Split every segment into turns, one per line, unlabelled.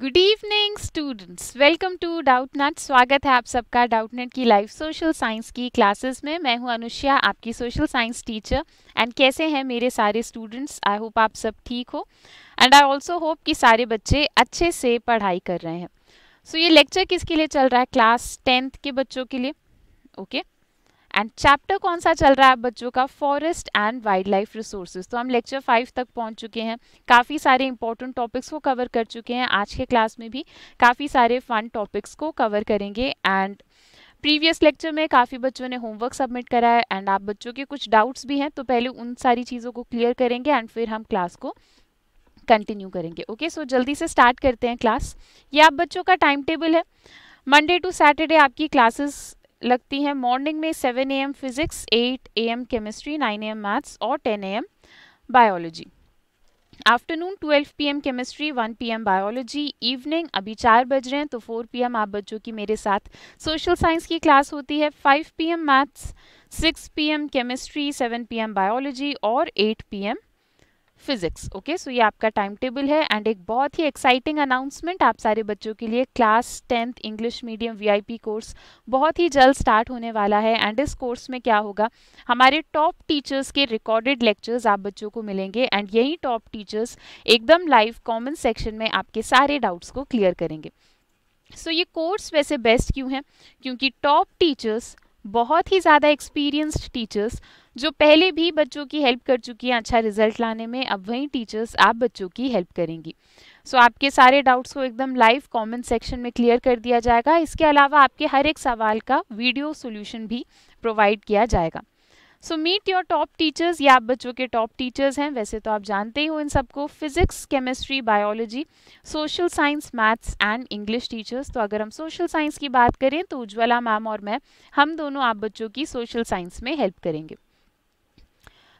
Good evening students welcome to Doubtnut स्वागत है आप सबका डाउटनेट की लाइव सोशल साइंस की क्लासेस में मैं हूं अनुष्या आपकी सोशल साइंस टीचर एंड कैसे हैं मेरे सारे स्टूडेंट्स आई होप आप सब ठीक हो एंड आई ऑल्सो होप कि सारे बच्चे अच्छे से पढ़ाई कर रहे हैं सो so, ये लेक्चर किसके लिए चल रहा है क्लास टेंथ के बच्चों के लिए ओके okay? एंड चैप्टर कौन सा चल रहा है बच्चों का forest and wildlife resources तो हम लेक्चर फाइव तक पहुंच चुके हैं काफ़ी सारे इंपॉर्टेंट टॉपिक्स को कवर कर चुके हैं आज के क्लास में भी काफ़ी सारे फन टॉपिक्स को कवर करेंगे एंड प्रीवियस लेक्चर में काफ़ी बच्चों ने होमवर्क सबमिट करा है एंड आप बच्चों के कुछ डाउट्स भी हैं तो पहले उन सारी चीज़ों को क्लियर करेंगे एंड फिर हम क्लास को कंटिन्यू करेंगे ओके सो जल्दी से स्टार्ट करते हैं क्लास ये आप बच्चों का टाइम टेबल है मंडे टू सैटरडे आपकी क्लासेस लगती हैं मॉर्निंग में 7 AM physics 8 AM chemistry 9 AM maths और 10 AM biology afternoon 12 AM chemistry 1 AM biology evening अभी चार बज रहे हैं तो 4 एम आप बच्चों की मेरे साथ सोशल साइंस की क्लास होती है 5 AM maths 6 AM chemistry 7 AM biology और 8 एम फिजिक्स ओके सो ये आपका टाइम टेबल है एंड एक बहुत ही एक्साइटिंग अनाउंसमेंट आप सारे बच्चों के लिए class tenth English medium VIP course बहुत ही जल्द स्टार्ट होने वाला है एंड इस कोर्स में क्या होगा हमारे टॉप टीचर्स के रिकॉर्डेड लेक्चर्स आप बच्चों को मिलेंगे एंड यही टॉप टीचर्स एकदम लाइव कॉमेंट सेक्शन में आपके सारे डाउट्स को क्लियर करेंगे सो so, ये कोर्स वैसे बेस्ट क्यों है क्योंकि टॉप टीचर्स बहुत ही ज़्यादा एक्सपीरियंस्ड टीचर्स जो पहले भी बच्चों की हेल्प कर चुकी हैं अच्छा रिजल्ट लाने में अब वही टीचर्स आप बच्चों की हेल्प करेंगी सो so, आपके सारे डाउट्स को एकदम लाइव कमेंट सेक्शन में क्लियर कर दिया जाएगा इसके अलावा आपके हर एक सवाल का वीडियो सॉल्यूशन भी प्रोवाइड किया जाएगा so meet your top teachers या आप बच्चों के टॉप टीचर्स हैं वैसे तो आप जानते ही हो इन सबको physics chemistry biology social science maths and English teachers तो अगर हम सोशल साइंस की बात करें तो उज्ज्वला मैम और मैं हम दोनों आप बच्चों की सोशल साइंस में हेल्प करेंगे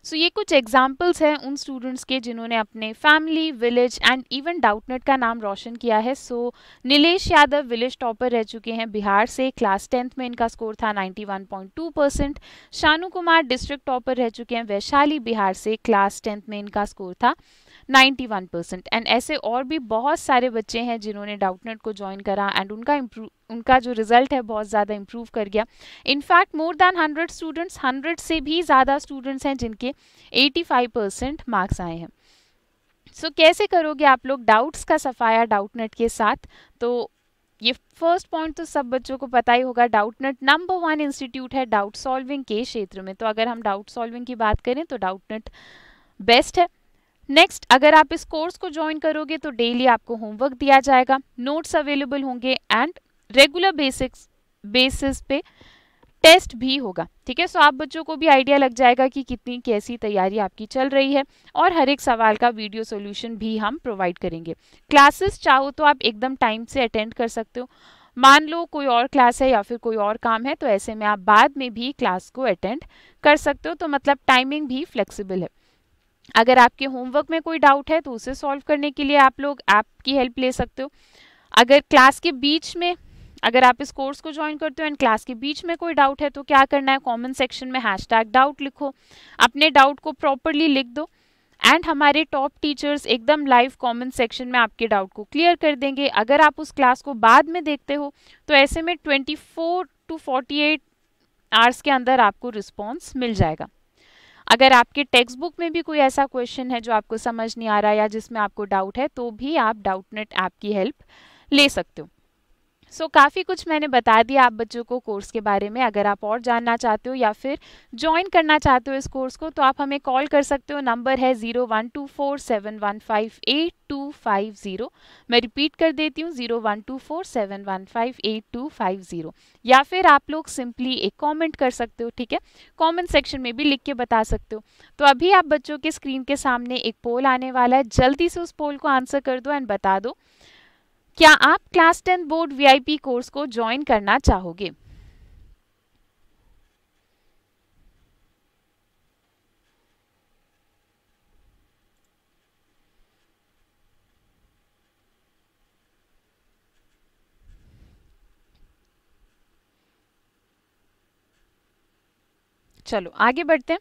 सो so, ये कुछ एग्जाम्पल्स हैं उन स्टूडेंट्स के जिन्होंने अपने family village and even Doubtnut का नाम रोशन किया है so so, Nilesh Yadav village topper रह चुके हैं बिहार से क्लास टेंथ में इनका स्कोर था 91.2 percent Shanu Kumar district topper रह चुके हैं वैशाली बिहार से क्लास टेंथ में इनका स्कोर था 91% एंड ऐसे और भी बहुत सारे बच्चे हैं जिन्होंने डाउटनेट को ज्वाइन करा एंड उनका इम्प्रूव उनका जो रिज़ल्ट है बहुत ज़्यादा इम्प्रूव कर गया in fact more than hundred students hundred से भी ज़्यादा स्टूडेंट्स हैं जिनके 85 परसेंट मार्क्स आए हैं सो so, कैसे करोगे आप लोग डाउट्स का सफाया डाउटनेट के साथ तो ये फर्स्ट पॉइंट तो सब बच्चों को पता ही होगा डाउटनेट नंबर वन इंस्टीट्यूट है डाउट सॉल्विंग के क्षेत्र में तो अगर हम डाउट सॉल्विंग की बात करें तो डाउटनेट बेस्ट है नेक्स्ट अगर आप इस कोर्स को ज्वाइन करोगे तो डेली आपको होमवर्क दिया जाएगा नोट्स अवेलेबल होंगे एंड रेगुलर बेसिक्स बेसिस पे टेस्ट भी होगा ठीक है सो आप बच्चों को भी आइडिया लग जाएगा कि कितनी कैसी तैयारी आपकी चल रही है और हर एक सवाल का वीडियो सॉल्यूशन भी हम प्रोवाइड करेंगे क्लासेस चाहो तो आप एकदम टाइम से अटेंड कर सकते हो मान लो कोई और क्लास है या फिर कोई और काम है तो ऐसे में आप बाद में भी क्लास को अटेंड कर सकते हो तो मतलब टाइमिंग भी फ्लेक्सिबल है अगर आपके होमवर्क में कोई डाउट है तो उसे सॉल्व करने के लिए आप लोग ऐप की हेल्प ले सकते हो अगर क्लास के बीच में अगर आप इस कोर्स को ज्वाइन करते हो एंड क्लास के बीच में कोई डाउट है तो क्या करना है कमेंट सेक्शन में हैश टैग डाउट लिखो अपने डाउट को प्रॉपरली लिख दो एंड हमारे टॉप टीचर्स एकदम लाइव कमेंट सेक्शन में आपके डाउट को क्लियर कर देंगे अगर आप उस क्लास को बाद में देखते हो तो ऐसे में फोर टू एट आवर्स के अंदर आपको रिस्पॉन्स मिल जाएगा अगर आपके टेक्स्ट बुक में भी कोई ऐसा क्वेश्चन है जो आपको समझ नहीं आ रहा या जिसमें आपको डाउट है तो भी आप डाउटनेट ऐप की हेल्प ले सकते हो सो so, काफ़ी कुछ मैंने बता दिया आप बच्चों को कोर्स के बारे में अगर आप और जानना चाहते हो या फिर ज्वाइन करना चाहते हो इस कोर्स को तो आप हमें कॉल कर सकते हो नंबर है zero one two four seven one five eight two five zero मैं रिपीट कर देती हूँ zero one two four seven one five eight two five zero या फिर आप लोग सिंपली एक कॉमेंट कर सकते हो ठीक है कॉमेंट सेक्शन में भी लिख के बता सकते हो तो अभी आप बच्चों के स्क्रीन के सामने एक पोल आने वाला है जल्दी से उस पोल को आंसर कर दो एंड बता दो क्या आप class ten board VIP course को ज्वाइन करना चाहोगे चलो आगे बढ़ते हैं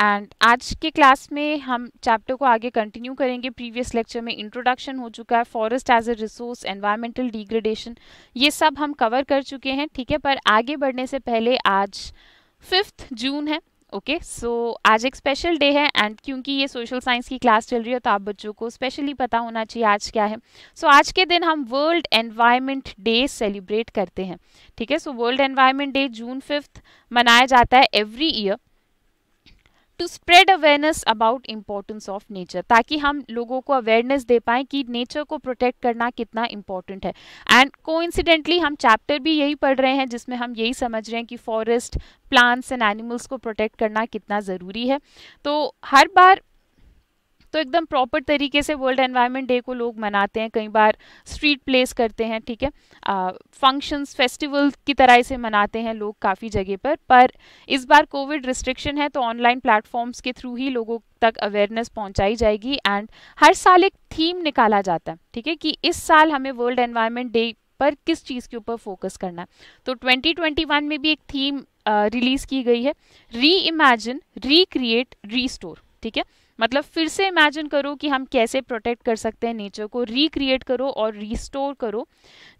एंड आज के क्लास में हम चैप्टर को आगे कंटिन्यू करेंगे प्रीवियस लेक्चर में इंट्रोडक्शन हो चुका है forest as a resource environmental degradation ये सब हम कवर कर चुके हैं ठीक है पर आगे बढ़ने से पहले आज फिफ्थ जून है ओके okay, सो so, आज एक स्पेशल डे है एंड क्योंकि ये सोशल साइंस की क्लास चल रही है तो आप बच्चों को स्पेशली पता होना चाहिए आज क्या है सो so, आज के दिन हम वर्ल्ड एनवायरनमेंट डे सेलिब्रेट करते हैं ठीक है so world environment day June fifth मनाया जाता है every year to spread awareness about importance of nature ताकि हम लोगों को अवेयरनेस दे पाएँ कि नेचर को प्रोटेक्ट करना कितना इम्पोर्टेंट है एंड कोइंसिडेंटली हम चैप्टर भी यही पढ़ रहे हैं जिसमें हम यही समझ रहे हैं कि फॉरेस्ट प्लांट्स एंड एनिमल्स को प्रोटेक्ट करना कितना ज़रूरी है तो हर बार तो एकदम प्रॉपर तरीके से वर्ल्ड एनवायरनमेंट डे को लोग मनाते हैं कई बार स्ट्रीट प्लेस करते हैं ठीक है फंक्शंस फेस्टिवल की तरह से मनाते हैं लोग काफ़ी जगह पर पर इस बार कोविड रिस्ट्रिक्शन है तो ऑनलाइन प्लेटफॉर्म्स के थ्रू ही लोगों तक अवेयरनेस पहुंचाई जाएगी एंड हर साल एक थीम निकाला जाता है ठीक है कि इस साल हमें वर्ल्ड एनवायरनमेंट डे पर किस चीज़ के ऊपर फोकस करना है तो 2021 में भी एक थीम रिलीज़ की गई है री इमेजिन री स्टोर ठीक है मतलब फिर से इमेजिन करो कि हम कैसे प्रोटेक्ट कर सकते हैं नेचर को रिक्रिएट करो और रिस्टोर करो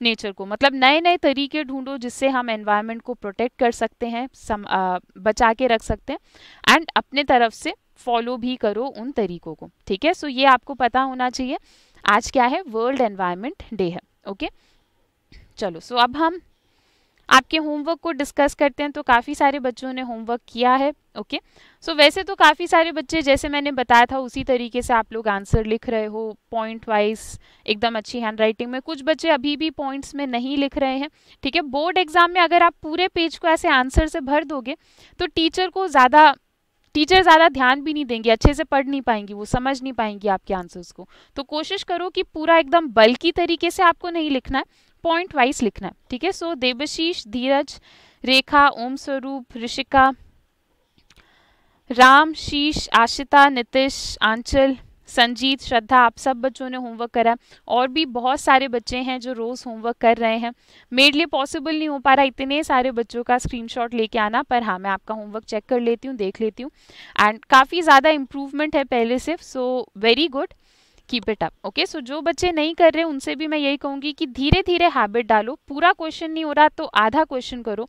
नेचर को मतलब नए नए तरीके ढूंढो जिससे हम एनवायरनमेंट को प्रोटेक्ट कर सकते हैं सम, आ, बचा के रख सकते हैं एंड अपने तरफ से फॉलो भी करो उन तरीकों को ठीक है सो ये आपको पता होना चाहिए आज क्या है वर्ल्ड एनवायरमेंट डे है ओके चलो सो अब हम आपके होमवर्क को डिस्कस करते हैं तो काफ़ी सारे बच्चों ने होमवर्क किया है ओके okay? सो so, वैसे तो काफ़ी सारे बच्चे जैसे मैंने बताया था उसी तरीके से आप लोग आंसर लिख रहे हो पॉइंट वाइज एकदम अच्छी हैंड राइटिंग में कुछ बच्चे अभी भी पॉइंट्स में नहीं लिख रहे हैं ठीक है बोर्ड एग्जाम में अगर आप पूरे पेज को ऐसे आंसर से भर दोगे तो टीचर को ज़्यादा टीचर ज़्यादा ध्यान भी नहीं देंगे अच्छे से पढ़ नहीं पाएंगी वो समझ नहीं पाएंगी आपके आंसर्स को तो कोशिश करो कि पूरा एकदम बल्कि तरीके से आपको नहीं लिखना है पॉइंट वाइज लिखना है ठीक है सो देवशीष धीरज रेखा ओम स्वरूप ऋषिका राम शीश आशिता नितिश आंचल संजीत श्रद्धा आप सब बच्चों ने होमवर्क करा और भी बहुत सारे बच्चे हैं जो रोज़ होमवर्क कर रहे हैं मेरे लिए पॉसिबल नहीं हो पा रहा इतने सारे बच्चों का स्क्रीनशॉट लेके आना पर हाँ मैं आपका होमवर्क चेक कर लेती हूँ देख लेती हूँ एंड काफ़ी ज़्यादा इम्प्रूवमेंट है पहले से so very good keep it up okay so जो बच्चे नहीं कर रहे उनसे भी मैं यही कहूंगी कि धीरे धीरे हैबिट डालो पूरा क्वेश्चन नहीं हो रहा तो आधा क्वेश्चन करो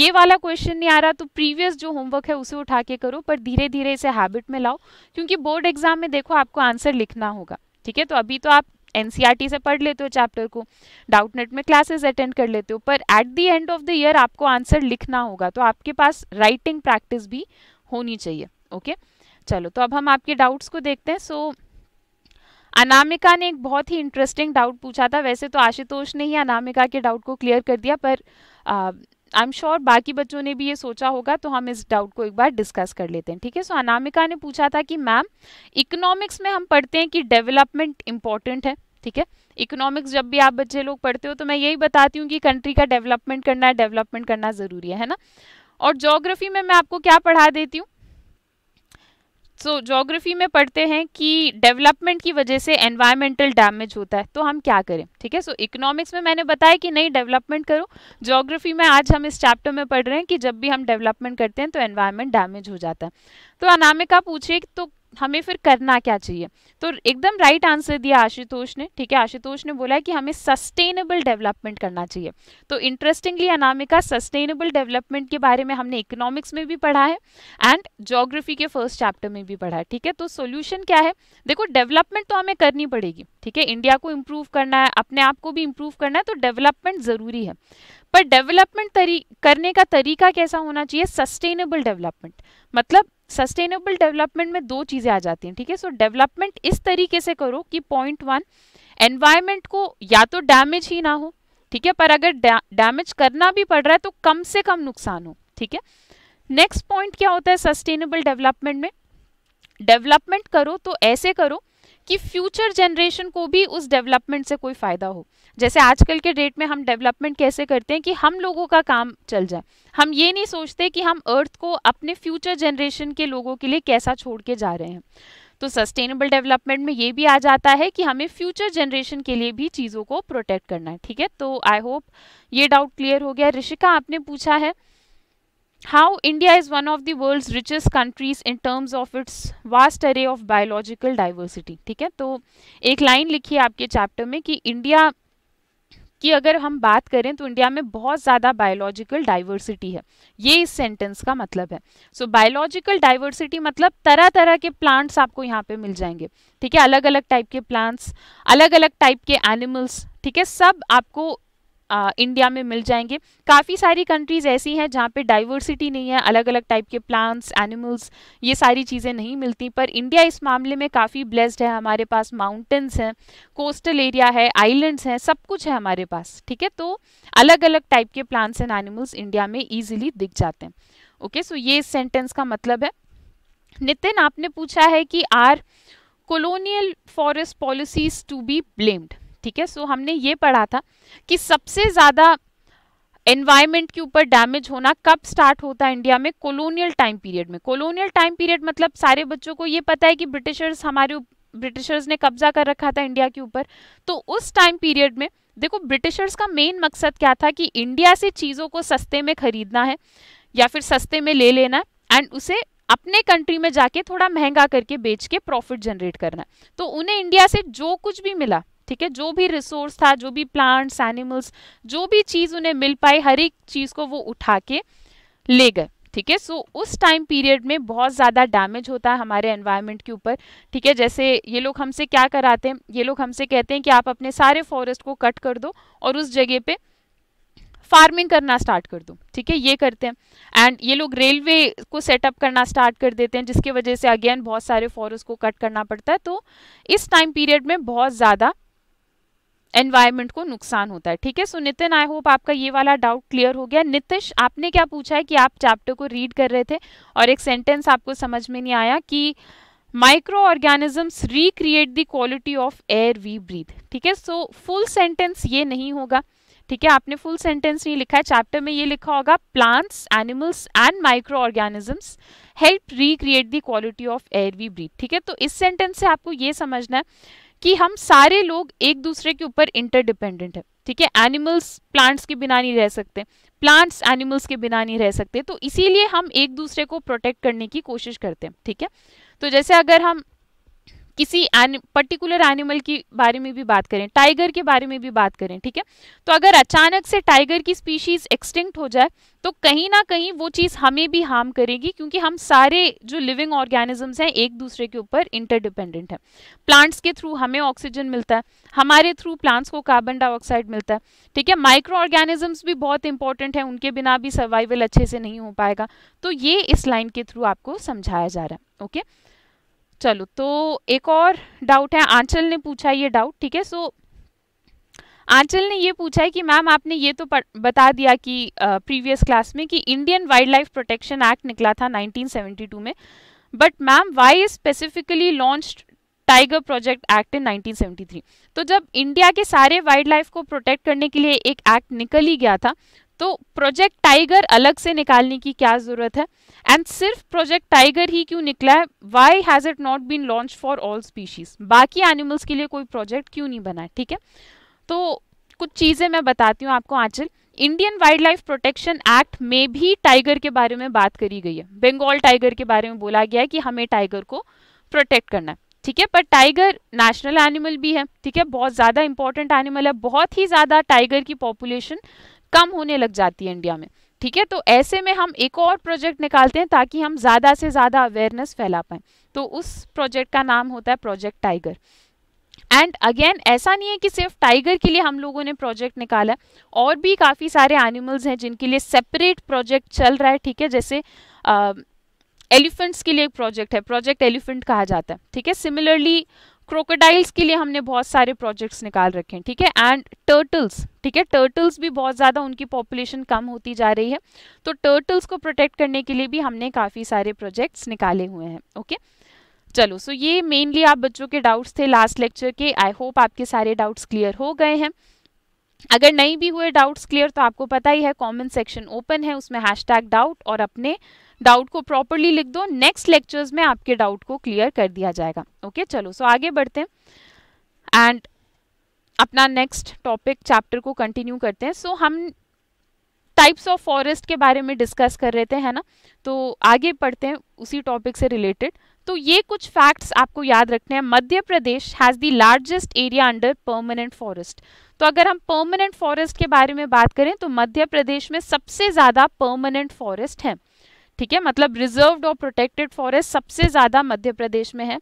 ये वाला क्वेश्चन नहीं आ रहा तो प्रीवियस जो होमवर्क है उसे उठा के करो पर धीरे धीरे इसे हैबिट में लाओ क्योंकि बोर्ड एग्जाम में देखो आपको आंसर लिखना होगा ठीक है तो अभी तो आप एन e से पढ़ लेते हो चैप्टर को डाउटनेट में क्लासेस अटेंड कर लेते हो पर at the end of the year आपको आंसर लिखना होगा तो आपके पास राइटिंग प्रैक्टिस भी होनी चाहिए ओके okay? चलो तो अब हम आपके डाउट्स को देखते हैं सो so, अनामिका ने एक बहुत ही इंटरेस्टिंग डाउट पूछा था वैसे तो आशुतोष ने ही अनामिका के डाउट को क्लियर कर दिया पर आई एम श्योर बाकी बच्चों ने भी ये सोचा होगा तो हम इस डाउट को एक बार डिस्कस कर लेते हैं ठीक है सो अनामिका ने पूछा था कि मैम इकोनॉमिक्स में हम पढ़ते हैं कि डेवलपमेंट इंपॉर्टेंट है ठीक है इकोनॉमिक्स जब भी आप बच्चे लोग पढ़ते हो तो मैं यही बताती हूँ कि कंट्री का डेवलपमेंट करना है डेवलपमेंट करना ज़रूरी है, है ना और जोग्राफी में मैं आपको क्या पढ़ा देती हूँ सो so, जोग्राफी में पढ़ते हैं कि डेवलपमेंट की वजह से एनवायरमेंटल डैमेज होता है तो हम क्या करें ठीक है सो इकोनॉमिक्स में मैंने बताया कि नहीं डेवलपमेंट करो जोग्राफी में आज हम इस चैप्टर में पढ़ रहे हैं कि जब भी हम डेवलपमेंट करते हैं तो एनवायरमेंट डैमेज हो जाता है तो अनामिका पूछिए तो हमें फिर करना क्या चाहिए तो एकदम राइट आंसर दिया आशुतोष ने ठीक है आशुतोष ने बोला कि हमें सस्टेनेबल डेवलपमेंट करना चाहिए तो इंटरेस्टिंगली अनामिका सस्टेनेबल डेवलपमेंट के बारे में हमने इकोनॉमिक्स में भी पढ़ा है एंड जोग्राफी के फर्स्ट चैप्टर में भी पढ़ा है ठीक है तो सोल्यूशन क्या है देखो डेवलपमेंट तो हमें करनी पड़ेगी ठीक है इंडिया को इम्प्रूव करना है अपने आप को भी इम्प्रूव करना है तो डेवलपमेंट ज़रूरी है पर डेवलपमेंट करने का तरीका कैसा होना चाहिए सस्टेनेबल डेवलपमेंट मतलब सस्टेनेबल डेवलपमेंट में दो चीज़ें आ जाती हैं ठीक है सो डेवलपमेंट इस तरीके से करो कि पॉइंट वन एनवायरमेंट को या तो डैमेज ही ना हो ठीक है पर अगर डैमेज करना भी पड़ रहा है तो कम से कम नुकसान हो ठीक है नेक्स्ट पॉइंट क्या होता है सस्टेनेबल डेवलपमेंट में डेवलपमेंट करो तो ऐसे करो कि फ्यूचर जनरेशन को भी उस डेवलपमेंट से कोई फ़ायदा हो जैसे आजकल के डेट में हम डेवलपमेंट कैसे करते हैं कि हम लोगों का काम चल जाए हम ये नहीं सोचते कि हम अर्थ को अपने फ्यूचर जनरेशन के लोगों के लिए कैसा छोड़ के जा रहे हैं तो सस्टेनेबल डेवलपमेंट में ये भी आ जाता है कि हमें फ्यूचर जनरेशन के लिए भी चीज़ों को प्रोटेक्ट करना है ठीक है तो आई होप ये डाउट क्लियर हो गया ऋषिका आपने पूछा है how India is one of the world's richest countries in terms of its vast array of biological diversity ठीक है तो एक लाइन लिखी है आपके चैप्टर में कि इंडिया की अगर हम बात करें तो इंडिया में बहुत ज़्यादा बायोलॉजिकल डाइवर्सिटी है ये इस सेंटेंस का मतलब है सो बायोलॉजिकल डाइवर्सिटी मतलब तरह तरह के प्लांट्स आपको यहाँ पे मिल जाएंगे ठीक है अलग अलग टाइप के प्लांट्स अलग अलग टाइप के एनिमल्स ठीक है सब आपको इंडिया में मिल जाएंगे काफ़ी सारी कंट्रीज़ ऐसी हैं जहाँ पे डाइवर्सिटी नहीं है अलग अलग टाइप के प्लांट्स एनिमल्स ये सारी चीज़ें नहीं मिलती पर इंडिया इस मामले में काफ़ी ब्लेस्ड है हमारे पास माउंटेन्स हैं कोस्टल एरिया है आइलैंड्स हैं सब कुछ है हमारे पास ठीक है तो अलग अलग टाइप के प्लांट्स एंड एनिमल्स इंडिया में ईजिली दिख जाते हैं ओके सो ये इस सेंटेंस का मतलब है नितिन आपने पूछा है कि are colonial forest policies to be blamed ठीक है सो हमने ये पढ़ा था कि सबसे ज़्यादा एनवायरमेंट के ऊपर डैमेज होना कब स्टार्ट होता है इंडिया में कोलोनियल टाइम पीरियड में कोलोनियल टाइम पीरियड मतलब सारे बच्चों को ये पता है कि ब्रिटिशर्स हमारे ब्रिटिशर्स ने कब्जा कर रखा था इंडिया के ऊपर तो उस टाइम पीरियड में देखो ब्रिटिशर्स का मेन मकसद क्या था कि इंडिया से चीज़ों को सस्ते में खरीदना है या फिर सस्ते में ले लेना एंड उसे अपने कंट्री में जाके थोड़ा महंगा करके बेच के प्रॉफिट जनरेट करना तो उन्हें इंडिया से जो कुछ भी मिला ठीक है जो भी रिसोर्स था जो भी प्लांट्स एनिमल्स जो भी चीज़ उन्हें मिल पाई हर एक चीज़ को वो उठा के ले गए ठीक है सो उस टाइम पीरियड में बहुत ज़्यादा डैमेज होता है हमारे एनवायरनमेंट के ऊपर ठीक है जैसे ये लोग हमसे क्या कराते हैं ये लोग हमसे कहते हैं कि आप अपने सारे फॉरेस्ट को कट कर दो और उस जगह पे फार्मिंग करना स्टार्ट कर दो ठीक है ये करते हैं एंड ये लोग रेलवे को सेटअप करना स्टार्ट कर देते हैं जिसकी वजह से अगेन बहुत सारे फॉरेस्ट को कट करना पड़ता है तो इस टाइम पीरियड में बहुत ज़्यादा एनवायरमेंट को नुकसान होता है ठीक है सो नितिन आई होप आपका ये वाला डाउट क्लियर हो गया नितिश आपने क्या पूछा है कि आप चैप्टर को रीड कर रहे थे और एक सेंटेंस आपको समझ में नहीं आया कि microorganisms recreate the quality of air we breathe ठीक है सो फुल सेंटेंस ये नहीं होगा ठीक है आपने फुल सेंटेंस नहीं लिखा है चैप्टर में ये लिखा होगा plants animals and microorganisms help recreate the quality of air we breathe ठीक है तो इस सेंटेंस से आपको ये समझना है कि हम सारे लोग एक दूसरे के ऊपर इंटरडिपेंडेंट है ठीक है एनिमल्स प्लांट्स के बिना नहीं रह सकते प्लांट्स एनिमल्स के बिना नहीं रह सकते तो इसीलिए हम एक दूसरे को प्रोटेक्ट करने की कोशिश करते हैं ठीक है तो जैसे अगर हम किसी पर्टिकुलर एनिमल की बारे में भी बात करें टाइगर के बारे में भी बात करें ठीक है तो अगर अचानक से टाइगर की स्पीशीज़ एक्सटिंक्ट हो जाए तो कहीं ना कहीं वो चीज़ हमें भी हार्म करेगी क्योंकि हम सारे जो लिविंग ऑर्गेनिजम्स हैं एक दूसरे के ऊपर इंटरडिपेंडेंट हैं प्लांट्स के थ्रू हमें ऑक्सीजन मिलता है हमारे थ्रू प्लांट्स को कार्बन डाइऑक्साइड मिलता है ठीक है माइक्रो ऑर्गेनिजम्स भी बहुत इंपॉर्टेंट हैं उनके बिना भी सर्वाइवल अच्छे से नहीं हो पाएगा तो ये इस लाइन के थ्रू आपको समझाया जा रहा है ओके okay? चलो तो एक और डाउट है आंचल ने पूछा ये डाउट ठीक है सो आंचल ने ये पूछा है कि मैम आपने ये तो बता दिया कि प्रीवियस क्लास में कि Indian wild life protection act निकला था 1972 में but ma'am why specifically launch tiger project act in 1973 तो जब इंडिया के सारे वाइल्ड लाइफ को प्रोटेक्ट करने के लिए एक एक्ट निकल ही गया था तो प्रोजेक्ट टाइगर अलग से निकालने की क्या ज़रूरत है एंड सिर्फ प्रोजेक्ट टाइगर ही क्यों निकला है why has it not been launch for all species बाकी एनिमल्स के लिए कोई प्रोजेक्ट क्यों नहीं बना ठीक है तो कुछ चीज़ें मैं बताती हूँ आपको Anchal Indian wild life protection act में भी टाइगर के बारे में बात करी गई है बंगाल टाइगर के बारे में बोला गया है कि हमें टाइगर को प्रोटेक्ट करना है ठीक है पर टाइगर नेशनल एनिमल भी है ठीक है बहुत ज़्यादा इंपॉर्टेंट एनिमल है बहुत ही ज़्यादा टाइगर की पॉपुलेशन कम होने लग जाती है इंडिया में ठीक है तो ऐसे में हम एक और प्रोजेक्ट निकालते हैं ताकि हम ज़्यादा से ज़्यादा अवेयरनेस फैला पाएँ तो उस प्रोजेक्ट का नाम होता है प्रोजेक्ट टाइगर एंड अगेन ऐसा नहीं है कि सिर्फ टाइगर के लिए हम लोगों ने प्रोजेक्ट निकाला और भी काफ़ी सारे एनिमल्स हैं जिनके लिए सेपरेट प्रोजेक्ट चल रहा है ठीक है जैसे एलिफेंट्स के लिए एक प्रोजेक्ट है प्रोजेक्ट एलिफेंट कहा जाता है ठीक है सिमिलरली क्रोकोडाइल्स के लिए हमने बहुत सारे प्रोजेक्ट्स निकाल रखे हैं ठीक है एंड टर्टल्स ठीक है टर्टल्स भी बहुत ज़्यादा उनकी पॉपुलेशन कम होती जा रही है तो टर्टल्स को प्रोटेक्ट करने के लिए भी हमने काफ़ी सारे प्रोजेक्ट्स निकाले हुए हैं ओके चलो सो so ये मेनली आप बच्चों के डाउट्स थे लास्ट लेक्चर के आई होप आपके सारे डाउट्स क्लियर हो गए हैं अगर नहीं भी हुए डाउट्स क्लियर तो आपको पता ही है कमेंट सेक्शन ओपन है उसमें हैशटैग डाउट और अपने डाउट को प्रॉपरली लिख दो नेक्स्ट लेक्चर्स में आपके डाउट को क्लियर कर दिया जाएगा ओके okay, चलो सो so आगे बढ़ते हैं एंड अपना नेक्स्ट टॉपिक चैप्टर को कंटिन्यू करते हैं सो so, हम टाइप्स ऑफ फॉरेस्ट के बारे में डिस्कस कर रहे थे है ना तो आगे पढ़ते हैं उसी टॉपिक से रिलेटेड तो ये कुछ फैक्ट्स आपको याद रखने हैं Madhya Pradesh has the largest area under permanent forest तो अगर हम परमानेंट फॉरेस्ट के बारे में बात करें तो मध्य प्रदेश में सबसे ज़्यादा परमानेंट फॉरेस्ट है ठीक है मतलब रिजर्व्ड और प्रोटेक्टेड फॉरेस्ट सबसे ज़्यादा मध्य प्रदेश में है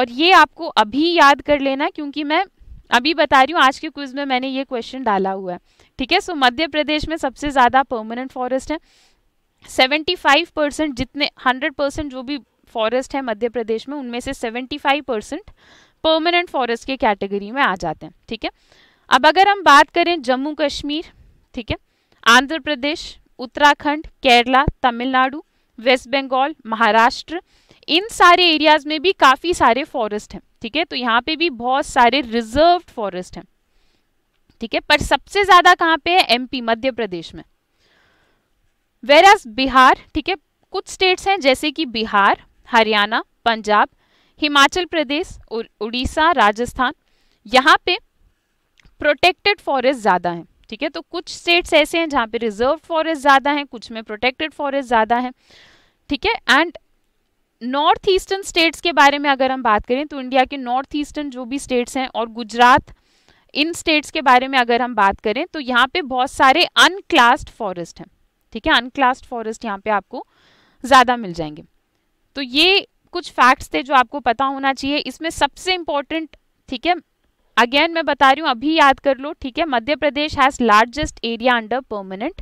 और ये आपको अभी याद कर लेना क्योंकि मैं अभी बता रही हूँ आज के क्विज में मैंने ये क्वेश्चन डाला हुआ है ठीक है सो मध्य प्रदेश में सबसे ज़्यादा परमानेंट फॉरेस्ट है 75 परसेंट जितने 100 परसेंट जो भी फॉरेस्ट है मध्य प्रदेश में उनमें से 75 परसेंट परमानेंट फॉरेस्ट के कैटेगरी में आ जाते हैं ठीक है अब अगर हम बात करें जम्मू कश्मीर ठीक है आंध्र प्रदेश उत्तराखंड केरला तमिलनाडु वेस्ट बंगाल महाराष्ट्र इन सारे एरियाज में भी काफ़ी सारे फॉरेस्ट हैं ठीक है तो यहाँ पे भी बहुत सारे रिजर्व फॉरेस्ट हैं ठीक है पर सबसे ज़्यादा कहाँ पे है एमपी मध्य प्रदेश में वेर एज बिहार ठीक है कुछ स्टेट्स हैं जैसे कि बिहार हरियाणा पंजाब हिमाचल प्रदेश उड़ीसा राजस्थान यहाँ पे प्रोटेक्टेड फॉरेस्ट ज़्यादा हैं ठीक है तो कुछ स्टेट्स ऐसे हैं जहाँ पे रिजर्व फॉरेस्ट ज़्यादा हैं कुछ में प्रोटेक्टेड फॉरेस्ट ज़्यादा है ठीक है एंड नॉर्थ ईस्टर्न स्टेट्स के बारे में अगर हम बात करें तो इंडिया के नॉर्थ ईस्टर्न जो भी स्टेट्स हैं और गुजरात इन स्टेट्स के बारे में अगर हम बात करें तो यहाँ पे बहुत सारे अनक्लास्ड फॉरेस्ट हैं ठीक है अनक्लास्ड फॉरेस्ट यहाँ पे आपको ज़्यादा मिल जाएंगे तो ये कुछ फैक्ट्स थे जो आपको पता होना चाहिए इसमें सबसे इम्पॉर्टेंट ठीक है अगेन मैं बता रही हूँ अभी याद कर लो ठीक है Madhya Pradesh has largest area under permanent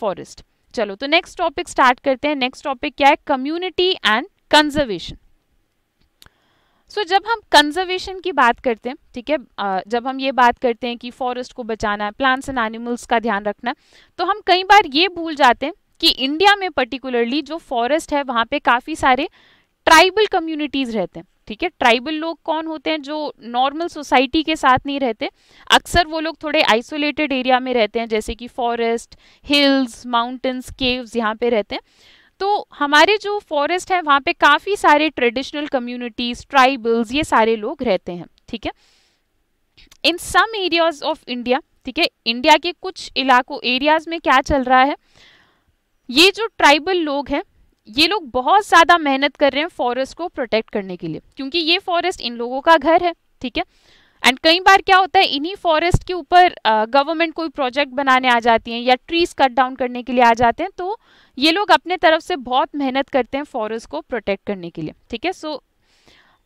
forest चलो तो नेक्स्ट टॉपिक स्टार्ट करते हैं नेक्स्ट टॉपिक क्या है कम्युनिटी एंड कंजर्वेशन सो जब हम कंजर्वेशन की बात करते हैं ठीक है जब हम ये बात करते हैं कि फॉरेस्ट को बचाना है प्लांट्स एंड एनिमल्स का ध्यान रखना तो हम कई बार ये भूल जाते हैं कि इंडिया में पर्टिकुलरली जो फॉरेस्ट है वहाँ पे काफ़ी सारे ट्राइबल कम्युनिटीज़ रहते हैं ठीक है ट्राइबल लोग कौन होते हैं जो नॉर्मल सोसाइटी के साथ नहीं रहते अक्सर वो लोग थोड़े आइसोलेटेड एरिया में रहते हैं जैसे कि फॉरेस्ट हिल्स माउंटेन्स केव्स यहाँ पे रहते हैं तो हमारे जो फॉरेस्ट है वहाँ पे काफ़ी सारे ट्रेडिशनल कम्युनिटीज़ ट्राइबल्स ये सारे लोग रहते हैं ठीक है in some areas of India ठीक है इंडिया के कुछ इलाकों एरियाज में क्या चल रहा है ये जो ट्राइबल लोग हैं ये लोग बहुत ज़्यादा मेहनत कर रहे हैं फॉरेस्ट को प्रोटेक्ट करने के लिए क्योंकि ये फॉरेस्ट इन लोगों का घर है ठीक है एंड कई बार क्या होता है इन्हीं फॉरेस्ट के ऊपर गवर्नमेंट कोई प्रोजेक्ट बनाने आ जाती है या ट्रीज कट डाउन करने के लिए आ जाते हैं तो ये लोग अपने तरफ से बहुत मेहनत करते हैं फॉरेस्ट को प्रोटेक्ट करने के लिए ठीक है सो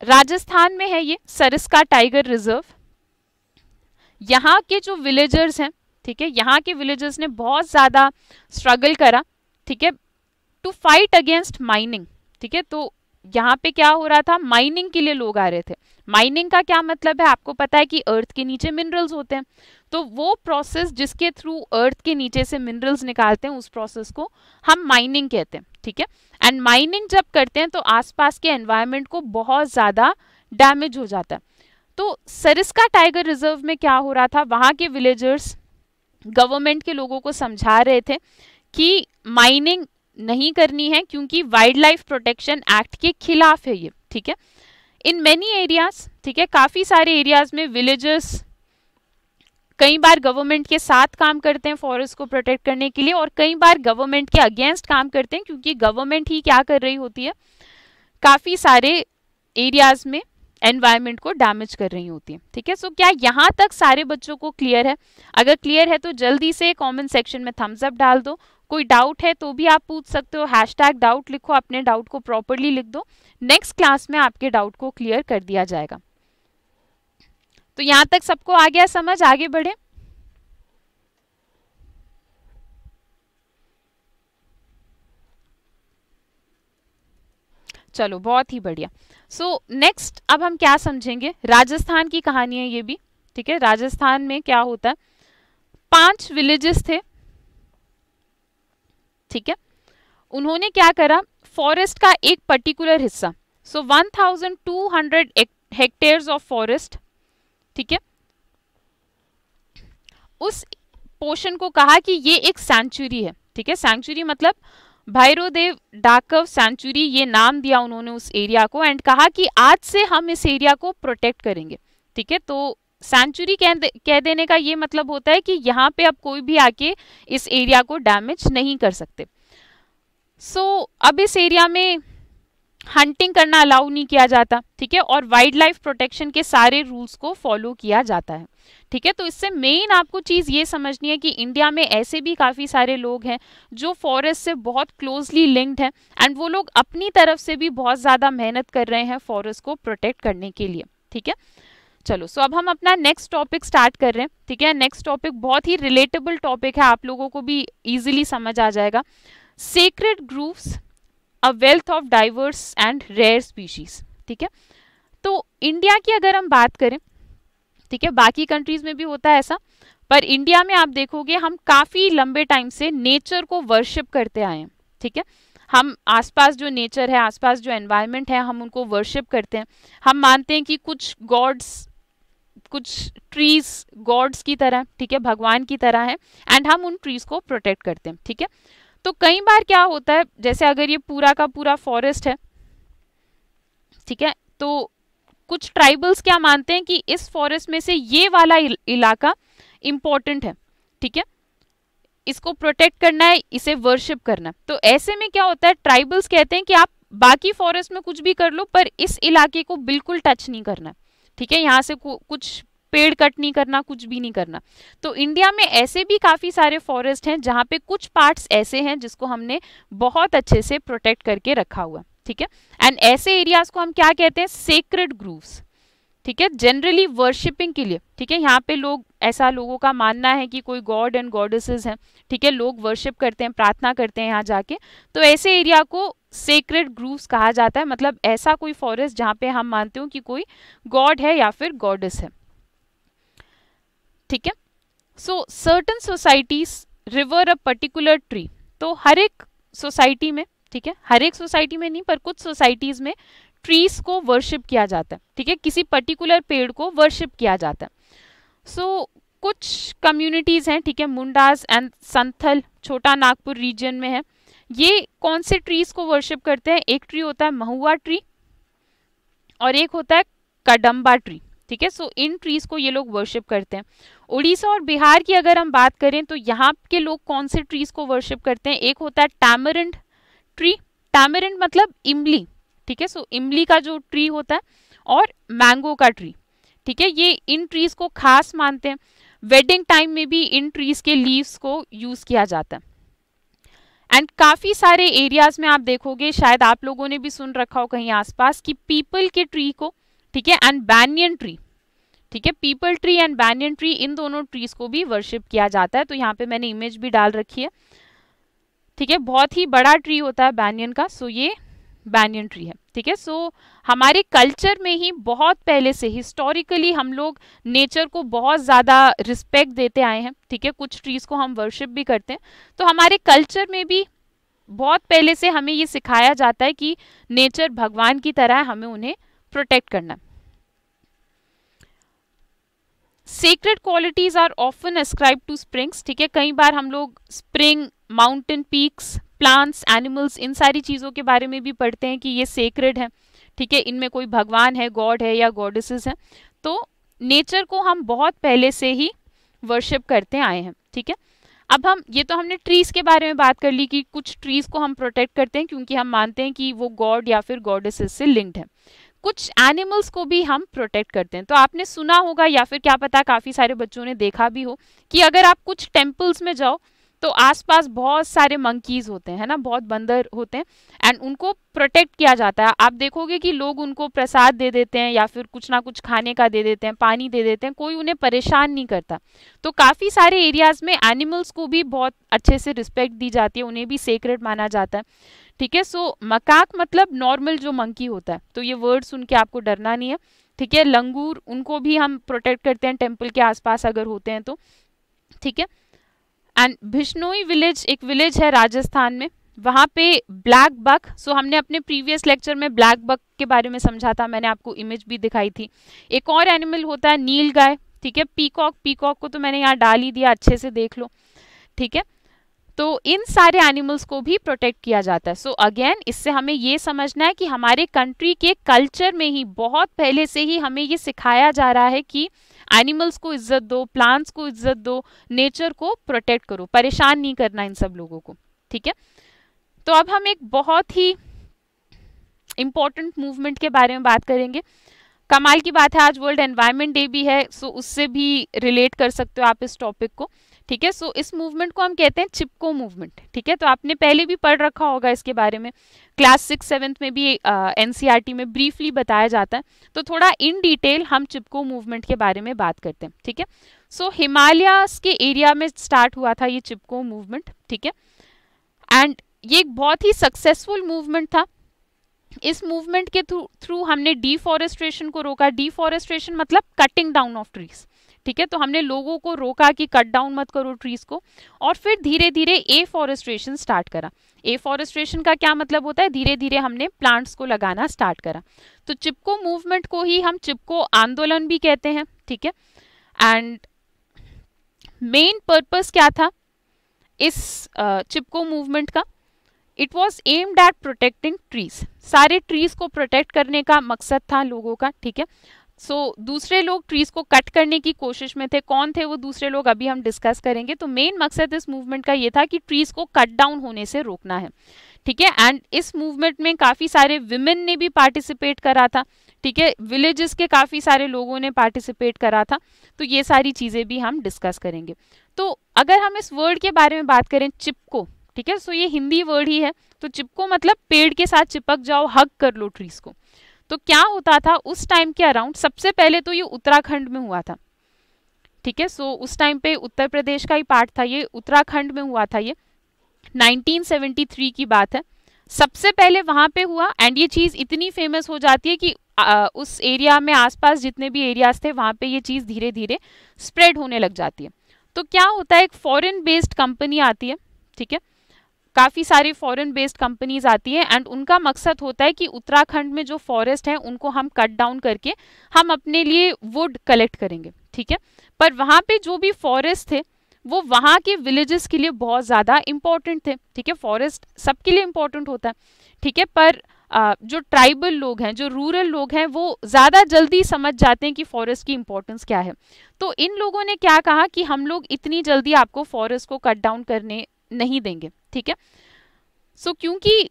राजस्थान में है ये सरसका टाइगर रिजर्व यहाँ के जो विलेजर्स हैं ठीक है यहाँ के विलेजर्स ने बहुत ज़्यादा स्ट्रगल करा ठीक है टू फाइट अगेंस्ट माइनिंग ठीक है तो यहाँ पे क्या हो रहा था माइनिंग के लिए लोग आ रहे थे माइनिंग का क्या मतलब है आपको पता है कि अर्थ के नीचे मिनरल्स होते हैं तो वो प्रोसेस जिसके थ्रू अर्थ के नीचे से मिनरल्स निकालते हैं उस प्रोसेस को हम माइनिंग कहते हैं ठीक है एंड माइनिंग जब करते हैं तो आसपास के एनवायरमेंट को बहुत ज़्यादा डैमेज हो जाता है तो सरिस्का टाइगर रिजर्व में क्या हो रहा था वहाँ के विलेजर्स गवर्नमेंट के लोगों को समझा रहे थे कि माइनिंग नहीं करनी है क्योंकि वाइल्ड लाइफ प्रोटेक्शन एक्ट के खिलाफ है ये ठीक है इन मेनी एरियाज ठीक है काफ़ी सारे एरियाज में विलेजेस कई बार गवर्नमेंट के साथ काम करते हैं फॉरेस्ट को प्रोटेक्ट करने के लिए और कई बार गवर्नमेंट के अगेंस्ट काम करते हैं क्योंकि गवर्नमेंट ही क्या कर रही होती है काफ़ी सारे एरियाज में एनवायरमेंट को डैमेज कर रही होती है ठीक है सो क्या यहाँ तक सारे बच्चों को क्लियर है अगर क्लियर है तो जल्दी से कमेंट सेक्शन में थम्स अप डाल दो कोई डाउट है तो भी आप पूछ सकते हो हैश टैग डाउट लिखो अपने डाउट को प्रॉपरली लिख दो नेक्स्ट क्लास में आपके डाउट को क्लियर कर दिया जाएगा तो यहाँ तक सबको आ गया समझ आगे बढ़े चलो बहुत ही बढ़िया सो so, नेक्स्ट अब हम क्या समझेंगे राजस्थान की कहानी है ये भी ठीक है राजस्थान में क्या होता है पांच विलेजेस थे ठीक है उन्होंने क्या करा फॉरेस्ट का एक पर्टिकुलर हिस्सा so one thousand two hundred hectares of forest ठीक है उस पोर्शन को कहा कि ये एक सेंचुरी है ठीक है सेंचुरी मतलब भैरोदेव डाकव सेंचुरी ये नाम दिया उन्होंने उस एरिया को एंड कहा कि आज से हम इस एरिया को प्रोटेक्ट करेंगे ठीक है तो सेंचुरी कह दे, कह देने का ये मतलब होता है कि यहाँ पे अब कोई भी आके इस एरिया को डैमेज नहीं कर सकते सो so, अब इस एरिया में हंटिंग करना अलाउ नहीं किया जाता ठीक है और वाइल्ड लाइफ प्रोटेक्शन के सारे रूल्स को फॉलो किया जाता है ठीक है तो इससे मेन आपको चीज़ ये समझनी है कि इंडिया में ऐसे भी काफ़ी सारे लोग हैं जो फॉरेस्ट से बहुत क्लोजली लिंक्ड हैं एंड वो लोग अपनी तरफ से भी बहुत ज़्यादा मेहनत कर रहे हैं फॉरेस्ट को प्रोटेक्ट करने के लिए ठीक है चलो सो अब हम अपना नेक्स्ट टॉपिक स्टार्ट कर रहे हैं ठीक है नेक्स्ट टॉपिक बहुत ही रिलेटेबल टॉपिक है आप लोगों को भी इजीली समझ आ जाएगा sacred groves a wealth of diverse and rare species ठीक है तो इंडिया की अगर हम बात करें ठीक है बाकी कंट्रीज में भी होता है ऐसा पर इंडिया में आप देखोगे हम काफ़ी लंबे टाइम से नेचर को वर्शिप करते आए हैं ठीक है हम आसपास जो नेचर है आसपास जो एनवायरनमेंट है हम उनको वर्शिप करते हैं हम मानते हैं कि कुछ गॉड्स कुछ ट्रीज गॉड्स की तरह ठीक है भगवान की तरह है एंड हम उन ट्रीज को प्रोटेक्ट करते हैं ठीक है तो कई बार क्या होता है जैसे अगर ये पूरा का पूरा फॉरेस्ट है ठीक है तो कुछ ट्राइबल्स क्या मानते हैं कि इस फॉरेस्ट में से ये वाला इलाका इम्पॉर्टेंट है ठीक है इसको प्रोटेक्ट करना है इसे वर्शिप करना है तो ऐसे में क्या होता है ट्राइबल्स कहते हैं कि आप बाकी फॉरेस्ट में कुछ भी कर लो पर इस इलाके को बिल्कुल टच नहीं करना है ठीक है यहाँ से कुछ पेड़ कट नहीं करना कुछ भी नहीं करना तो इंडिया में ऐसे भी काफ़ी सारे फॉरेस्ट हैं जहाँ पे कुछ पार्ट्स ऐसे हैं जिसको हमने बहुत अच्छे से प्रोटेक्ट करके रखा हुआ ठीक है एंड ऐसे एरियाज को हम क्या कहते हैं सेक्रेड ग्रूव्स ठीक है जनरली वर्शिपिंग के लिए ठीक है यहाँ पे लोग ऐसा लोगों का मानना है कि कोई गॉड एंड गॉडेसेस हैं ठीक है लोग वर्शिप करते हैं प्रार्थना करते हैं यहाँ जाके तो ऐसे एरिया को सेक्रेट ग्रूव्स कहा जाता है मतलब ऐसा कोई फॉरेस्ट जहां पे हम मानते हो कि कोई गॉड है या फिर गॉडेस है ठीक है so certain societies river a particular tree तो हर एक सोसाइटी में ठीक है हर एक सोसाइटी में नहीं पर कुछ सोसाइटीज़ में ट्रीज को वर्शिप किया जाता है ठीक है किसी पर्टिकुलर पेड़ को वर्शिप किया जाता है सो so, कुछ कम्युनिटीज़ हैं ठीक है मुंडास एंड संथल छोटा नागपुर रीजन में है ये कौन से ट्रीज को वर्शिप करते हैं एक ट्री होता है महुआ ट्री और एक होता है कडम्बा ट्री ठीक है सो इन ट्रीज को ये लोग वर्शिप करते हैं उड़ीसा और बिहार की अगर हम बात करें तो यहाँ के लोग कौन से ट्रीज को वर्शिप करते हैं एक होता है टैमरेंट ट्री टैमरेंट मतलब इमली ठीक है सो इमली का जो ट्री होता है और मैंगो का ट्री ठीक है ये इन ट्रीज को खास मानते हैं वेडिंग टाइम में भी इन ट्रीज के लीव्स को यूज किया जाता है एंड काफ़ी सारे एरियाज में आप देखोगे शायद आप लोगों ने भी सुन रखा हो कहीं आसपास कि पीपल के ट्री को ठीक है एंड बैनियन ट्री ठीक है peepal tree and banyan tree इन दोनों ट्रीज को भी वर्शिप किया जाता है तो यहाँ पे मैंने इमेज भी डाल रखी है ठीक है बहुत ही बड़ा ट्री होता है बैनियन का सो ये बैनियन ट्री है ठीक है सो हमारे कल्चर में ही बहुत पहले से हिस्टोरिकली हम लोग नेचर को बहुत ज़्यादा रिस्पेक्ट देते आए हैं ठीक है कुछ ट्रीज़ को हम वर्शिप भी करते हैं तो हमारे कल्चर में भी बहुत पहले से हमें ये सिखाया जाता है कि नेचर भगवान की तरह है हमें उन्हें प्रोटेक्ट करना sacred qualities are often ascribe to springs ठीक है कई बार हम लोग spring mountain peaks plants animals इन सारी चीज़ों के बारे में भी पढ़ते हैं कि ये सेक्रेड है ठीक है इनमें कोई भगवान है गॉड है या गॉडेसेस हैं तो नेचर को हम बहुत पहले से ही वर्शिप करते आए हैं ठीक है अब हम ये तो हमने ट्रीज़ के बारे में बात कर ली कि कुछ ट्रीज़ को हम प्रोटेक्ट करते हैं क्योंकि हम मानते हैं कि वो गॉड या फिर गॉडेसेस से लिंक्ड है कुछ एनिमल्स को भी हम प्रोटेक्ट करते हैं तो आपने सुना होगा या फिर क्या पता काफ़ी सारे बच्चों ने देखा भी हो कि अगर आप कुछ टेम्पल्स में जाओ तो आसपास बहुत सारे मंकीज होते हैं ना बहुत बंदर होते हैं एंड उनको प्रोटेक्ट किया जाता है आप देखोगे कि लोग उनको प्रसाद दे देते हैं या फिर कुछ ना कुछ खाने का दे देते हैं पानी दे देते हैं कोई उन्हें परेशान नहीं करता तो काफ़ी सारे एरियाज़ में एनिमल्स को भी बहुत अच्छे से रिस्पेक्ट दी जाती है उन्हें भी सेक्रेट माना जाता है ठीक है सो मकाक मतलब नॉर्मल जो मंकी होता है तो ये वर्ड सुन के आपको डरना नहीं है ठीक है लंगूर उनको भी हम प्रोटेक्ट करते हैं टेम्पल के आसपास अगर होते हैं तो ठीक है एंड भिश्नोई विलेज एक विलेज है राजस्थान में वहाँ पे ब्लैक बक सो हमने अपने प्रीवियस लेक्चर में ब्लैक बक के बारे में समझा था मैंने आपको इमेज भी दिखाई थी एक और एनिमल होता है नील गाय ठीक है पीकॉक पीकॉक को तो मैंने यहाँ डाल ही दिया अच्छे से देख लो ठीक है तो इन सारे एनिमल्स को भी प्रोटेक्ट किया जाता है सो so अगेन इससे हमें ये समझना है कि हमारे कंट्री के कल्चर में ही बहुत पहले से ही हमें ये सिखाया जा रहा है कि एनिमल्स को इज्जत दो प्लांट्स को इज्जत दो नेचर को प्रोटेक्ट करो परेशान नहीं करना इन सब लोगों को ठीक है तो अब हम एक बहुत ही इम्पॉर्टेंट मूवमेंट के बारे में बात करेंगे कमाल की बात है आज वर्ल्ड एनवायरमेंट डे भी है सो उससे भी रिलेट कर सकते हो आप इस टॉपिक को ठीक है सो इस मूवमेंट को हम कहते हैं चिपको मूवमेंट ठीक है तो आपने पहले भी पढ़ रखा होगा इसके बारे में क्लास सिक्स सेवन्थ में भी एन uh, e में ब्रीफली बताया जाता है तो थोड़ा इन डिटेल हम चिपको मूवमेंट के बारे में बात करते हैं ठीक है सो हिमालयास के एरिया में स्टार्ट हुआ था ये चिपको मूवमेंट ठीक है एंड ये एक बहुत ही सक्सेसफुल मूवमेंट था इस मूवमेंट के थ्रू हमने डिफॉरेस्ट्रेशन को रोका डिफॉरेस्ट्रेशन मतलब कटिंग डाउन ऑफ ट्रीज ठीक है तो हमने लोगों को रोका कि कट डाउन मत करो ट्रीज को और फिर धीरे धीरे ए फॉरेस्ट्रेशन स्टार्ट करा ए फॉरेस्ट्रेशन का क्या मतलब होता है धीरे धीरे हमने प्लांट्स को लगाना स्टार्ट करा तो चिपको मूवमेंट को ही हम चिपको आंदोलन भी कहते हैं ठीक है एंड मेन पर्पज क्या था इस चिपको मूवमेंट का it was aimed at protecting trees सारे ट्रीज को प्रोटेक्ट करने का मकसद था लोगों का ठीक है सो so, दूसरे लोग ट्रीज को कट करने की कोशिश में थे कौन थे वो दूसरे लोग अभी हम डिस्कस करेंगे तो मेन मकसद इस मूवमेंट का ये था कि ट्रीज को कट डाउन होने से रोकना है ठीक है एंड इस मूवमेंट में काफ़ी सारे विमेन ने भी पार्टिसिपेट करा था ठीक है विलेजेस के काफ़ी सारे लोगों ने पार्टिसिपेट करा था तो ये सारी चीज़ें भी हम डिस्कस करेंगे तो अगर हम इस वर्ड के बारे में बात करें चिपको ठीक है सो ये हिंदी वर्ड ही है तो चिपको मतलब पेड़ के साथ चिपक जाओ हक कर लो ट्रीज को तो क्या होता था उस टाइम के अराउंड सबसे पहले तो ये उत्तराखंड में हुआ था ठीक है सो उस टाइम पे उत्तर प्रदेश का ही पार्ट था ये उत्तराखंड में हुआ था ये 1973 की बात है सबसे पहले वहाँ पे हुआ एंड ये चीज़ इतनी फेमस हो जाती है कि आ, उस एरिया में आसपास जितने भी एरियाज थे वहाँ पे ये चीज़ धीरे धीरे स्प्रेड होने लग जाती है तो क्या होता है एक फॉरेन बेस्ड कंपनी आती है ठीक है काफ़ी सारी फॉरेन बेस्ड कंपनीज आती हैं एंड उनका मकसद होता है कि उत्तराखंड में जो फॉरेस्ट हैं उनको हम कट डाउन करके हम अपने लिए वुड कलेक्ट करेंगे ठीक है पर वहाँ पे जो भी फॉरेस्ट थे वो वहाँ के विलेजेस के लिए बहुत ज़्यादा इम्पॉर्टेंट थे ठीक है फॉरेस्ट सबके लिए इम्पॉर्टेंट होता है ठीक है पर आ, जो ट्राइबल लोग हैं जो रूरल लोग हैं वो ज़्यादा जल्दी समझ जाते हैं कि फॉरेस्ट की इम्पोर्टेंस क्या है तो इन लोगों ने क्या कहा कि हम लोग इतनी जल्दी आपको फॉरेस्ट को कट डाउन करने नहीं देंगे ठीक है सो so, क्योंकि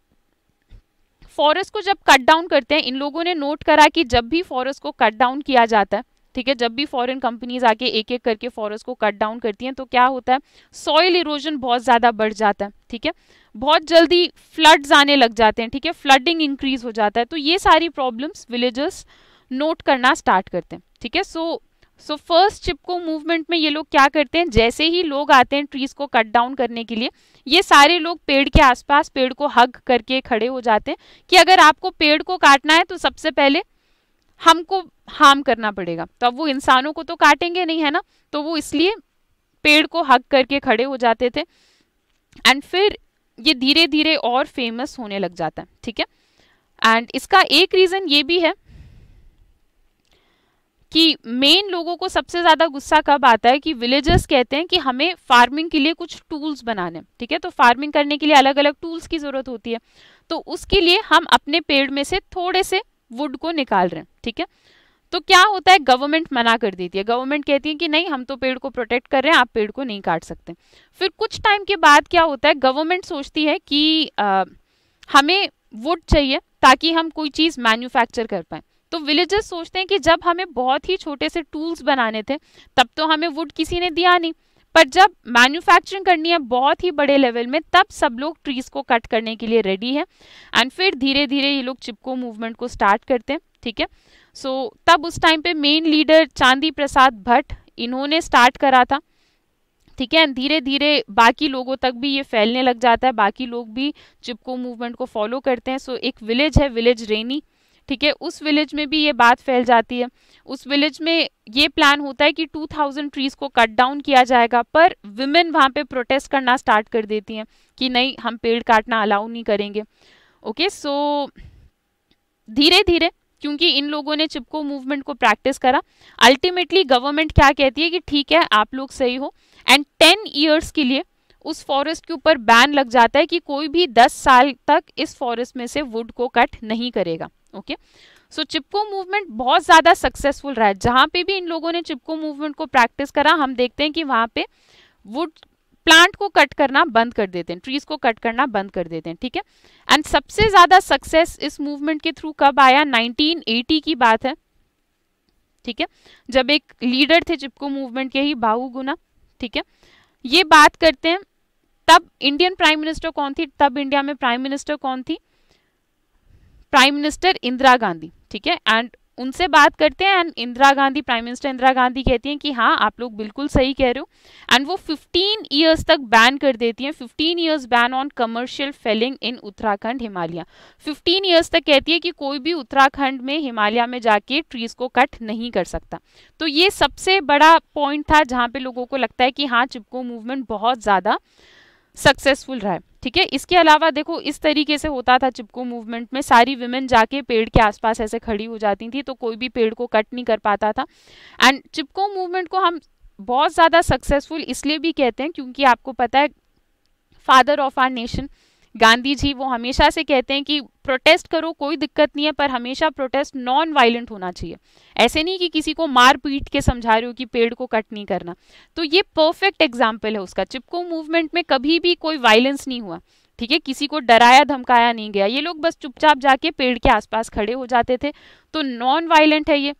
फॉरेस्ट को जब कट डाउन करते हैं इन लोगों ने नोट करा कि जब भी फॉरेस्ट को कट डाउन किया जाता है ठीक है जब भी फॉरेन कंपनीज आके एक एक करके फॉरेस्ट को कट डाउन करती हैं तो क्या होता है सॉइल इरोजन बहुत ज़्यादा बढ़ जाता है ठीक है बहुत जल्दी फ्लड्स आने लग जाते हैं ठीक है फ्लडिंग इंक्रीज हो जाता है तो ये सारी प्रॉब्लम्स विलेजर्स नोट करना स्टार्ट करते हैं ठीक है so so first Chipko movement में ये लोग क्या करते हैं जैसे ही लोग आते हैं ट्रीज को कट डाउन करने के लिए ये सारे लोग पेड़ के आसपास पेड़ को हग करके खड़े हो जाते हैं कि अगर आपको पेड़ को काटना है तो सबसे पहले हमको हार्म करना पड़ेगा तो अब वो इंसानों को तो काटेंगे नहीं है ना तो वो इसलिए पेड़ को हग करके खड़े हो जाते थे एंड फिर ये धीरे धीरे और फेमस होने लग जाता है ठीक है एंड इसका एक रीज़न ये भी है कि मेन लोगों को सबसे ज़्यादा गुस्सा कब आता है कि विलेजर्स कहते हैं कि हमें फार्मिंग के लिए कुछ टूल्स बनाने ठीक है तो फार्मिंग करने के लिए अलग अलग टूल्स की ज़रूरत होती है तो उसके लिए हम अपने पेड़ में से थोड़े से वुड को निकाल रहे हैं ठीक है तो क्या होता है गवर्नमेंट मना कर देती है गवर्नमेंट कहती है कि नहीं हम तो पेड़ को प्रोटेक्ट कर रहे हैं आप पेड़ को नहीं काट सकते फिर कुछ टाइम के बाद क्या होता है गवर्नमेंट सोचती है कि आ, हमें वुड चाहिए ताकि हम कोई चीज़ मैन्युफैक्चर कर पाएँ तो विलेजेस सोचते हैं कि जब हमें बहुत ही छोटे से टूल्स बनाने थे तब तो हमें वुड किसी ने दिया नहीं पर जब मैन्युफैक्चरिंग करनी है बहुत ही बड़े लेवल में तब सब लोग ट्रीज को कट करने के लिए रेडी है एंड फिर धीरे धीरे ये लोग चिपको मूवमेंट को स्टार्ट करते हैं ठीक है सो so, तब उस टाइम पे मेन लीडर चांदी प्रसाद भट्ट इन्होंने स्टार्ट करा था ठीक है धीरे धीरे बाकी लोगों तक भी ये फैलने लग जाता है बाकी लोग भी चिपको मूवमेंट को फॉलो करते हैं सो so, एक विलेज है विलेज रेनी ठीक है उस विलेज में भी ये बात फैल जाती है उस विलेज में ये प्लान होता है कि 2000 ट्रीज को कट डाउन किया जाएगा पर विमेन वहाँ पे प्रोटेस्ट करना स्टार्ट कर देती हैं कि नहीं हम पेड़ काटना अलाउ नहीं करेंगे ओके सो धीरे धीरे क्योंकि इन लोगों ने चिपको मूवमेंट को प्रैक्टिस करा अल्टीमेटली गवर्नमेंट क्या कहती है कि ठीक है आप लोग सही हो एंड टेन ईयर्स के लिए उस फॉरेस्ट के ऊपर बैन लग जाता है कि कोई भी दस साल तक इस फॉरेस्ट में से वुड को कट नहीं करेगा ओके सो चिपको मूवमेंट बहुत ज़्यादा सक्सेसफुल रहा है जहाँ पे भी इन लोगों ने चिपको मूवमेंट को प्रैक्टिस करा हम देखते हैं कि वहाँ पे वुड प्लांट को कट करना बंद कर देते हैं ट्रीज को कट करना बंद कर देते हैं ठीक है एंड सबसे ज़्यादा सक्सेस इस मूवमेंट के थ्रू कब आया 1980 की बात है ठीक है जब एक लीडर थे चिपको मूवमेंट के ही बाहू गुना ठीक है ये बात करते हैं तब इंडियन प्राइम मिनिस्टर कौन थी तब इंडिया में प्राइम मिनिस्टर कौन थी प्राइम मिनिस्टर इंदिरा गांधी ठीक है एंड उनसे बात करते हैं and Indira Gandhi prime minister Indira Gandhi कहती हैं कि हाँ आप लोग बिल्कुल सही कह रहे हो एंड वो 15 ईयर्स तक बैन कर देती हैं 15 years ban on commercial felling in Uttarakhand Himalaya 15 years तक कहती है कि कोई भी उत्तराखंड में हिमालय में जाके ट्रीज को कट नहीं कर सकता तो ये सबसे बड़ा पॉइंट था जहाँ पे लोगों को लगता है कि हाँ चिपको मूवमेंट बहुत ज़्यादा सक्सेसफुल रहा है ठीक है इसके अलावा देखो इस तरीके से होता था चिपको मूवमेंट में सारी विमेन जाके पेड़ के आसपास ऐसे खड़ी हो जाती थी तो कोई भी पेड़ को कट नहीं कर पाता था एंड चिपको मूवमेंट को हम बहुत ज़्यादा सक्सेसफुल इसलिए भी कहते हैं क्योंकि आपको पता है father of our nation Gandhi ji वो हमेशा से कहते हैं कि प्रोटेस्ट करो कोई दिक्कत नहीं है पर हमेशा प्रोटेस्ट नॉन वायलेंट होना चाहिए ऐसे नहीं कि किसी को मार पीट के समझा रहे हो कि पेड़ को कट नहीं करना तो ये परफेक्ट एग्जाम्पल है उसका चिपको मूवमेंट में कभी भी कोई वायलेंस नहीं हुआ ठीक है किसी को डराया धमकाया नहीं गया ये लोग बस चुपचाप जाके पेड़ के आसपास खड़े हो जाते थे तो नॉन वायलेंट है ये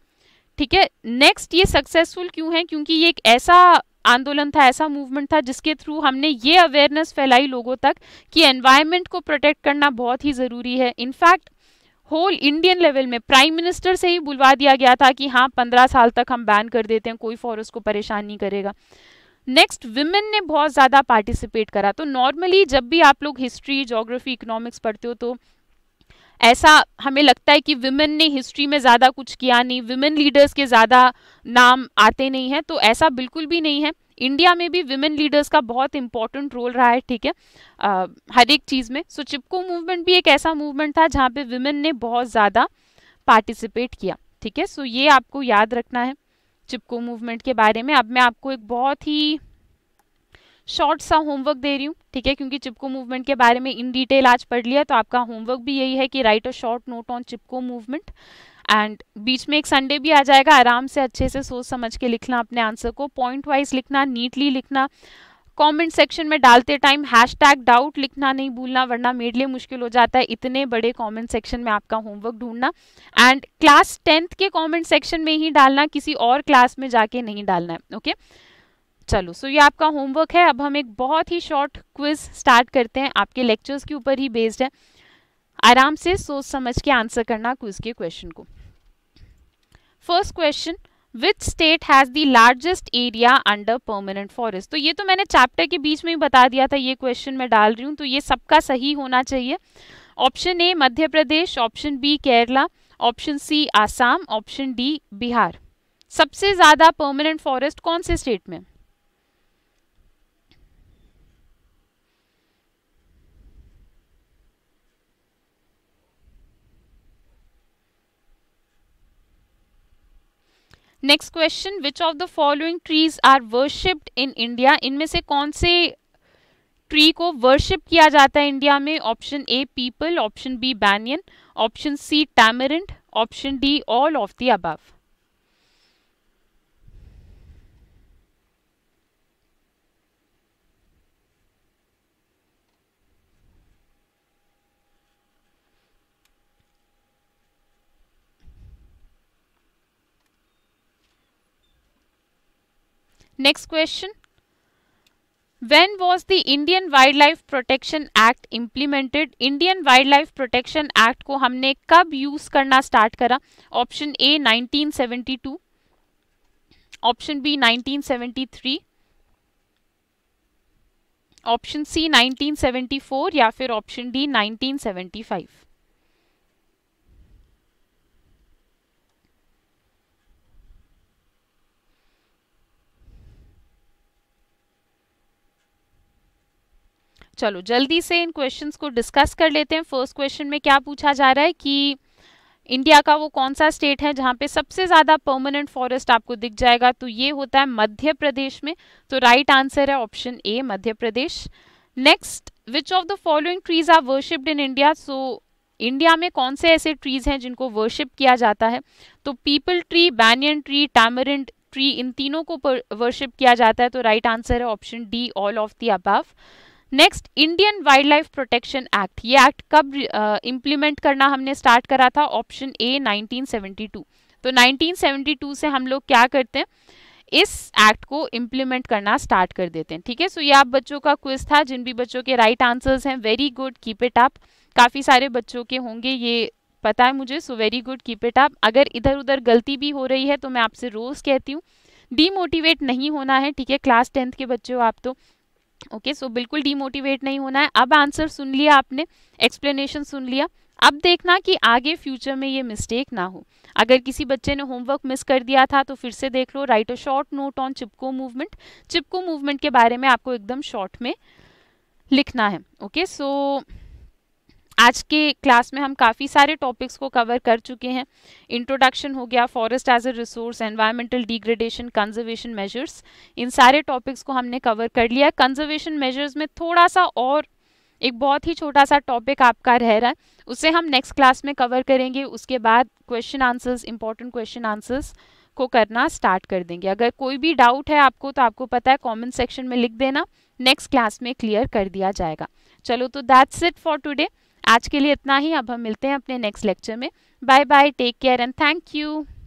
ठीक है नेक्स्ट ये सक्सेसफुल क्यों है क्योंकि ये एक ऐसा आंदोलन था ऐसा मूवमेंट था जिसके थ्रू हमने ये अवेयरनेस फैलाई लोगों तक कि एनवायरनमेंट को प्रोटेक्ट करना बहुत ही ज़रूरी है इनफैक्ट होल इंडियन लेवल में प्राइम मिनिस्टर से ही बुलवा दिया गया था कि हाँ पंद्रह साल तक हम बैन कर देते हैं कोई फॉरेस्ट को परेशान नहीं करेगा नेक्स्ट विमेन ने बहुत ज़्यादा पार्टिसिपेट करा तो नॉर्मली जब भी आप लोग हिस्ट्री जोग्राफी इकोनॉमिक्स पढ़ते हो तो ऐसा हमें लगता है कि विमेन ने हिस्ट्री में ज़्यादा कुछ किया नहीं विमेन लीडर्स के ज़्यादा नाम आते नहीं हैं तो ऐसा बिल्कुल भी नहीं है इंडिया में भी विमेन लीडर्स का बहुत इंपॉर्टेंट रोल रहा है ठीक है हर एक चीज़ में सो चिपको मूवमेंट भी एक ऐसा मूवमेंट था जहाँ पर विमेन ने बहुत ज़्यादा पार्टिसिपेट किया ठीक है सो ये आपको याद रखना है चिपको मूवमेंट के बारे में अब मैं आपको एक बहुत ही शॉर्ट सा होमवर्क दे रही हूँ ठीक है क्योंकि चिपको मूवमेंट के बारे में इन डिटेल आज पढ़ लिया तो आपका होमवर्क भी यही है कि write a short note on Chipko movement and बीच में एक संडे भी आ जाएगा आराम से अच्छे से सोच समझ के लिखना अपने आंसर को पॉइंट वाइज लिखना नीटली लिखना कमेंट सेक्शन में डालते टाइम हैशटैग डाउट लिखना नहीं भूलना वरना मेरे लिए मुश्किल हो जाता है इतने बड़े कमेंट सेक्शन में आपका होमवर्क ढूंढना एंड क्लास टेंथ के कमेंट सेक्शन में ही डालना किसी और क्लास में जाके नहीं डालना है ओके okay? चलो सो ये आपका होमवर्क है अब हम एक बहुत ही शॉर्ट क्विज स्टार्ट करते हैं आपके लेक्चर्स के ऊपर ही बेस्ड है आराम से सोच समझ के आंसर करना क्विज के क्वेश्चन को first question which state has the largest area under permanent forest तो ये तो मैंने चैप्टर के बीच में ही बता दिया था ये क्वेश्चन मैं डाल रही हूँ तो ये सबका सही होना चाहिए option A Madhya Pradesh option B Kerala option C Assam option D Bihar सबसे ज़्यादा परमानेंट फॉरेस्ट कौन से स्टेट में next question which of the following trees are worshipped in India इनमें से कौन से ट्री को वर्शिप किया जाता है इंडिया में option A peepal option B banyan option C tamarind option D all of the above next question when was the indian wildlife protection act implemented indian wildlife protection act को हमने कब use करना start करा option A 1972 option B 1973 option C 1974 या फिर option D 1975 चलो जल्दी से इन क्वेश्चंस को डिस्कस कर लेते हैं फर्स्ट क्वेश्चन में क्या पूछा जा रहा है कि इंडिया का वो कौन सा स्टेट है जहाँ पे सबसे ज़्यादा परमानेंट फॉरेस्ट आपको दिख जाएगा तो ये होता है मध्य प्रदेश में तो राइट आंसर है option A Madhya Pradesh next which of the following trees are worshipped in India so India में कौन से ऐसे ट्रीज हैं जिनको वर्शिप किया जाता है तो peepal tree banyan tree tamarind tree इन तीनों को वर्शिप किया जाता है तो राइट right आंसर है option D all of the above next Indian wild life protection act ये एक्ट कब इम्प्लीमेंट करना हमने स्टार्ट करा था ऑप्शन ए 1972 तो 1972 से हम लोग क्या करते हैं इस एक्ट को इम्प्लीमेंट करना स्टार्ट कर देते हैं ठीक है सो ये आप बच्चों का क्विज था जिन भी बच्चों के राइट right आंसर्स हैं very good keep it up काफ़ी सारे बच्चों के होंगे ये पता है मुझे so very good keep it up अगर इधर उधर गलती भी हो रही है तो मैं आपसे रोज़ कहती हूँ डीमोटिवेट नहीं होना है ठीक है क्लास टेंथ के बच्चे हो आप तो ओके सो बिल्कुल डीमोटिवेट नहीं होना है अब आंसर सुन लिया आपने एक्सप्लेनेशन सुन लिया अब देखना कि आगे फ्यूचर में ये मिस्टेक ना हो अगर किसी बच्चे ने होमवर्क मिस कर दिया था तो फिर से देख लो write a short note on Chipko movement Chipko movement के बारे में आपको एकदम शॉर्ट में लिखना है ओके okay, सो so, आज के क्लास में हम काफ़ी सारे टॉपिक्स को कवर कर चुके हैं इंट्रोडक्शन हो गया forest as a resource environmental degradation conservation measures इन सारे टॉपिक्स को हमने कवर कर लिया कंजर्वेशन मेजर्स में थोड़ा सा और एक बहुत ही छोटा सा टॉपिक आपका रह रहा है उसे हम नेक्स्ट क्लास में कवर करेंगे उसके बाद question answers important question answers को करना स्टार्ट कर देंगे अगर कोई भी डाउट है आपको तो आपको पता है कमेंट सेक्शन में लिख देना नेक्स्ट क्लास में क्लियर कर दिया जाएगा चलो तो दैट्स इट फॉर टुडे आज के लिए इतना ही अब हम मिलते हैं अपने नेक्स्ट लेक्चर में bye bye take care and thank you